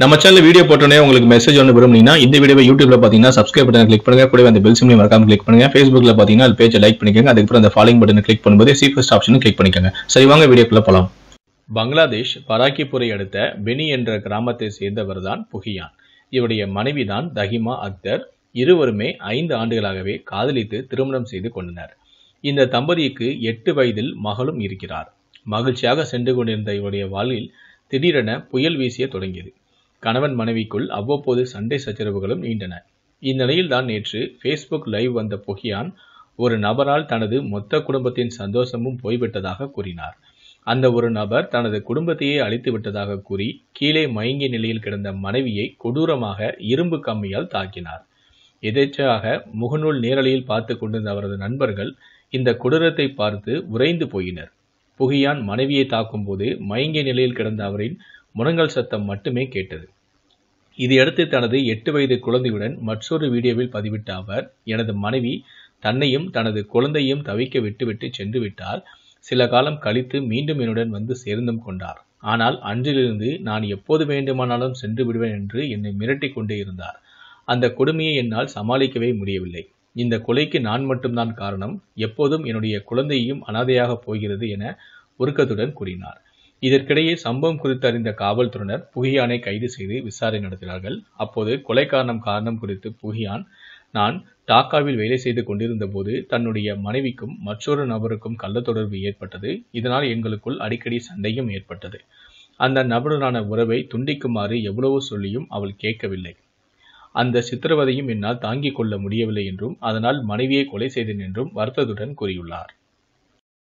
நம்ம channel video போட்டோன்னே உங்களுக்கு மெசேஜ் ஒன்று விரும்புனீங்கன்னா இந்த வீடியோ யூடியூப்ல பார்த்தீங்கன்னா சப்ஸ்கிரைப் பண்ணி கிளிக் பண்ணுங்க கூட அந்த பெல் சிம்லையும் மறக்காம கிளிக் பண்ணுங்க ஃபேஸ்புக்ல பார்த்தீங்கன்னா அது பேஜை லைக் பண்ணிக்கோங்க அதுக்கப்புறம் அந்த ஃபாலோ பட்டன் கிளிக் பண்ணும்போது சீஃபஸ்ட் ஆப்ஷனும் கிளிக் பண்ணிக்கோங்க சரி வாங்க வீடியோக்குள்ள போகலாம் பங்களாதேஷ் பராக்கிபுரை அடுத்த பெனி என்ற கிராமத்தை சேர்ந்தவர் தான் புகியான் இவருடைய மனைவி தான் தஹிமா அக்தர் இருவருமே ஐந்து ஆண்டுகளாகவே காதலித்து திருமணம் செய்து கொண்டனர் இந்த தம்பதிக்கு எட்டு வயதில் மகளும் இருக்கிறார் மகிழ்ச்சியாக சென்று கொண்டிருந்த இவருடைய வாழ்வில் திடீரென புயல் வீசிய தொடங்கியது கணவன் மனைவிக்குள் அவ்வப்போது சண்டை சச்சரவுகளும் நீண்டன இந்நிலையில் தான் நேற்று ஃபேஸ்புக் லைவ் வந்த பொகியான் ஒரு நபரால் தனது மொத்த குடும்பத்தின் சந்தோஷமும் போய்விட்டதாக கூறினார் அந்த ஒரு நபர் தனது குடும்பத்தையே அழித்து விட்டதாக கூறி கீழே மயங்கிய நிலையில் கிடந்த மனைவியை கொடூரமாக இரும்பு கம்மியால் தாக்கினார் எதேச்சாக முகநூல் நேரலையில் பார்த்து கொண்டிருந்த அவரது நண்பர்கள் இந்த கொடூரத்தை பார்த்து உறைந்து போயினர் புகியான் மனைவியை தாக்கும் போது மயங்கிய நிலையில் கிடந்த அவரின் முனங்கல் சத்தம் மட்டுமே கேட்டது இதையடுத்து தனது எட்டு வயது குழந்தையுடன் மற்றொரு வீடியோவில் பதிவிட்ட அவர் எனது மனைவி தன்னையும் தனது குழந்தையும் தவிக்க விட்டுவிட்டு சென்று விட்டால் சில காலம் கழித்து மீண்டும் என்னுடன் வந்து சேர்ந்தும் கொண்டார் ஆனால் அன்றிலிருந்து நான் எப்போது வேண்டுமானாலும் சென்று விடுவேன் என்று என்னை மிரட்டி கொண்டே இருந்தார் அந்த கொடுமையை என்னால் சமாளிக்கவே முடியவில்லை இந்த கொலைக்கு நான் மட்டும்தான் காரணம் எப்போதும் என்னுடைய குழந்தையும் அனாதையாக போகிறது என உருக்கத்துடன் கூறினார் இதற்கிடையே சம்பவம் குறித்து அறிந்த காவல்துறையினர் புகியானை கைது செய்து விசாரணை நடத்தினார்கள் அப்போது கொலை காரணம் காரணம் குறித்து புகியான் நான் டாக்காவில் வேலை செய்து கொண்டிருந்த போது தன்னுடைய மனைவிக்கும் மற்றொரு நபருக்கும் கள்ள தொடர்பு ஏற்பட்டது இதனால் எங்களுக்குள் அடிக்கடி சண்டையும் ஏற்பட்டது அந்த நபருடனான உறவை துண்டிக்குமாறு எவ்வளவோ சொல்லியும் அவள் கேட்கவில்லை அந்த சித்திரவதையும் என்னால் தாங்கிக் கொள்ள முடியவில்லை என்றும் அதனால் மனைவியை கொலை செய்தேன் என்றும் வருத்தத்துடன் கூறியுள்ளார்